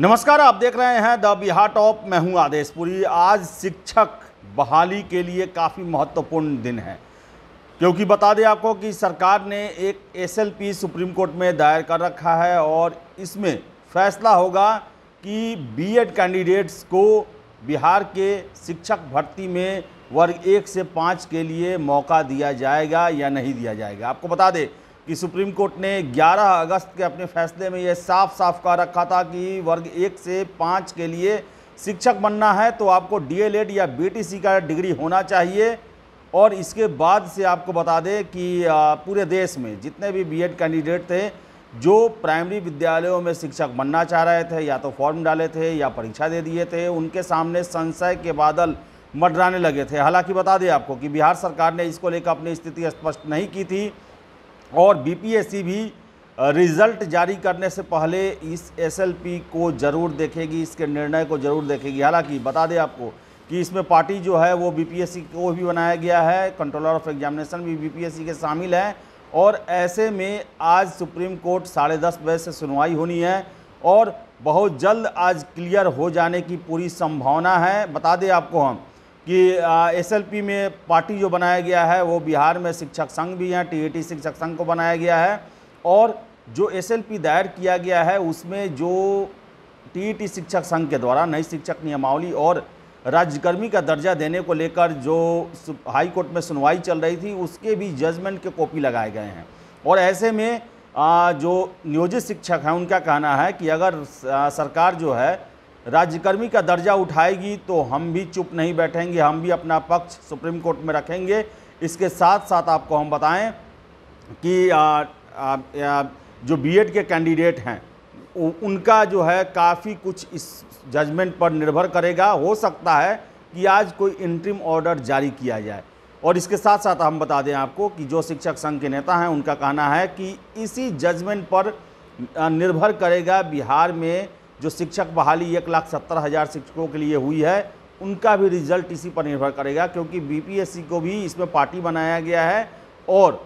नमस्कार आप देख रहे हैं द बिहार टॉप मैं हूं पुरी आज शिक्षक बहाली के लिए काफ़ी महत्वपूर्ण दिन है क्योंकि बता दें आपको कि सरकार ने एक एसएलपी सुप्रीम कोर्ट में दायर कर रखा है और इसमें फैसला होगा कि बीएड कैंडिडेट्स को बिहार के शिक्षक भर्ती में वर्ग एक से पाँच के लिए मौका दिया जाएगा या नहीं दिया जाएगा आपको बता दें कि सुप्रीम कोर्ट ने 11 अगस्त के अपने फैसले में यह साफ साफ कह रखा था कि वर्ग एक से पाँच के लिए शिक्षक बनना है तो आपको डी या बी का डिग्री होना चाहिए और इसके बाद से आपको बता दें कि पूरे देश में जितने भी बीएड कैंडिडेट थे जो प्राइमरी विद्यालयों में शिक्षक बनना चाह रहे थे या तो फॉर्म डाले थे या परीक्षा दे दिए थे उनके सामने संशय के बादल मडराने लगे थे हालांकि बता दें आपको कि बिहार सरकार ने इसको लेकर अपनी स्थिति स्पष्ट नहीं की थी और बीपीएससी भी रिज़ल्ट जारी करने से पहले इस एसएलपी को ज़रूर देखेगी इसके निर्णय को ज़रूर देखेगी हालांकि बता दें आपको कि इसमें पार्टी जो है वो बीपीएससी को भी बनाया गया है कंट्रोलर ऑफ एग्जामिनेशन भी बीपीएससी के शामिल हैं और ऐसे में आज सुप्रीम कोर्ट साढ़े दस बजे से सुनवाई होनी है और बहुत जल्द आज क्लियर हो जाने की पूरी संभावना है बता दें आपको हम कि एसएलपी में पार्टी जो बनाया गया है वो बिहार में शिक्षक संघ भी हैं टी शिक्षक संघ को बनाया गया है और जो एसएलपी दायर किया गया है उसमें जो टी शिक्षक संघ के द्वारा नई शिक्षक नियमावली और राज्यकर्मी का दर्जा देने को लेकर जो हाई कोर्ट में सुनवाई चल रही थी उसके भी जजमेंट के कॉपी लगाए गए हैं और ऐसे में जो नियोजित शिक्षक हैं उनका कहना है कि अगर सरकार जो है राज्यकर्मी का दर्जा उठाएगी तो हम भी चुप नहीं बैठेंगे हम भी अपना पक्ष सुप्रीम कोर्ट में रखेंगे इसके साथ साथ आपको हम बताएं कि आ, आ, आ, जो बीएड के कैंडिडेट हैं उनका जो है काफ़ी कुछ इस जजमेंट पर निर्भर करेगा हो सकता है कि आज कोई इंट्रीम ऑर्डर जारी किया जाए और इसके साथ साथ हम बता दें आपको कि जो शिक्षक संघ के नेता हैं उनका कहना है कि इसी जजमेंट पर निर्भर करेगा बिहार में जो शिक्षक बहाली एक लाख सत्तर हज़ार शिक्षकों के लिए हुई है उनका भी रिजल्ट इसी पर निर्भर करेगा क्योंकि बीपीएससी को भी इसमें पार्टी बनाया गया है और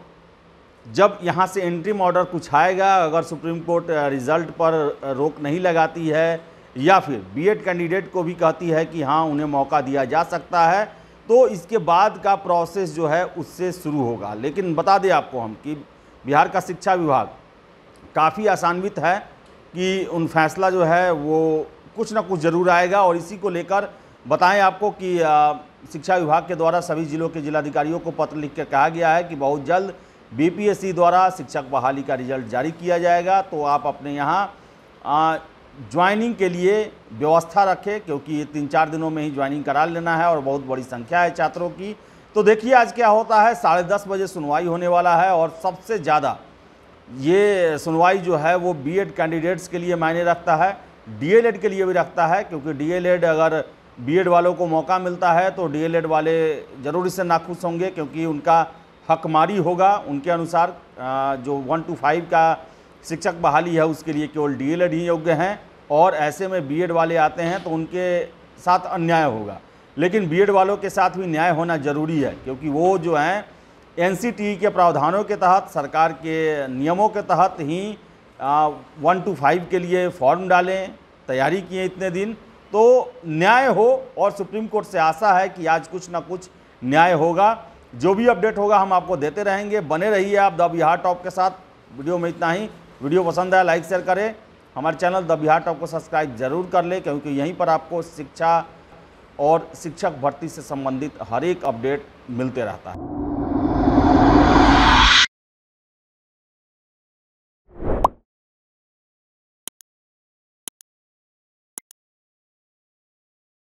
जब यहाँ से एंट्रीम ऑर्डर कुछ आएगा अगर सुप्रीम कोर्ट रिज़ल्ट पर रोक नहीं लगाती है या फिर बीएड कैंडिडेट को भी कहती है कि हाँ उन्हें मौका दिया जा सकता है तो इसके बाद का प्रोसेस जो है उससे शुरू होगा लेकिन बता दें आपको हम कि बिहार का शिक्षा विभाग काफ़ी आसान्वित है कि उन फैसला जो है वो कुछ ना कुछ ज़रूर आएगा और इसी को लेकर बताएं आपको कि शिक्षा विभाग के द्वारा सभी जिलों के जिलाधिकारियों को पत्र लिख कर कहा गया है कि बहुत जल्द बी द्वारा शिक्षक बहाली का रिजल्ट जारी किया जाएगा तो आप अपने यहाँ ज्वाइनिंग के लिए व्यवस्था रखें क्योंकि ये तीन चार दिनों में ही ज्वाइनिंग करा लेना है और बहुत बड़ी संख्या है छात्रों की तो देखिए आज क्या होता है साढ़े दस बजे सुनवाई होने वाला है और सबसे ज़्यादा ये सुनवाई जो है वो बीएड कैंडिडेट्स के लिए मायने रखता है डीएलएड e के लिए भी रखता है क्योंकि डीएलएड e अगर बीएड वालों को मौका मिलता है तो डीएलएड e वाले ज़रूर इससे नाखुश होंगे क्योंकि उनका हकमारी होगा उनके अनुसार जो वन टू फाइव का शिक्षक बहाली है उसके लिए केवल एड ही योग्य हैं और ऐसे में एड वाले आते हैं तो उनके साथ अन्याय होगा लेकिन बीएड वालों के साथ भी न्याय होना ज़रूरी है क्योंकि वो जो हैं एन के प्रावधानों के तहत सरकार के नियमों के तहत ही वन टू फाइव के लिए फॉर्म डालें तैयारी किए इतने दिन तो न्याय हो और सुप्रीम कोर्ट से आशा है कि आज कुछ ना कुछ न्याय होगा जो भी अपडेट होगा हम आपको देते रहेंगे बने रहिए आप द बिहार टॉप के साथ वीडियो में इतना ही वीडियो पसंद आया लाइक शेयर करें हमारे चैनल द बिहार टॉप को सब्सक्राइब जरूर कर लें क्योंकि यहीं पर आपको शिक्षा और शिक्षक भर्ती से संबंधित हर एक अपडेट मिलते रहता है